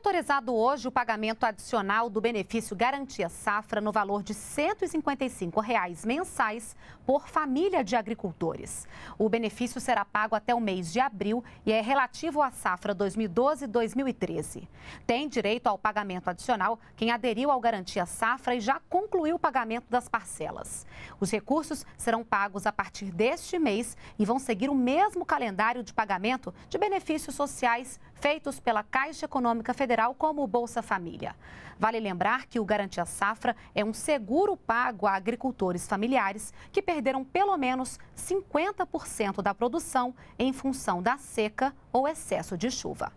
autorizado hoje o pagamento adicional do benefício Garantia Safra no valor de R$ 155 reais mensais por família de agricultores. O benefício será pago até o mês de abril e é relativo à safra 2012-2013. Tem direito ao pagamento adicional quem aderiu ao Garantia Safra e já concluiu o pagamento das parcelas. Os recursos serão pagos a partir deste mês e vão seguir o mesmo calendário de pagamento de benefícios sociais feitos pela Caixa Econômica Federal, como o Bolsa Família. Vale lembrar que o Garantia Safra é um seguro pago a agricultores familiares que perderam pelo menos 50% da produção em função da seca ou excesso de chuva.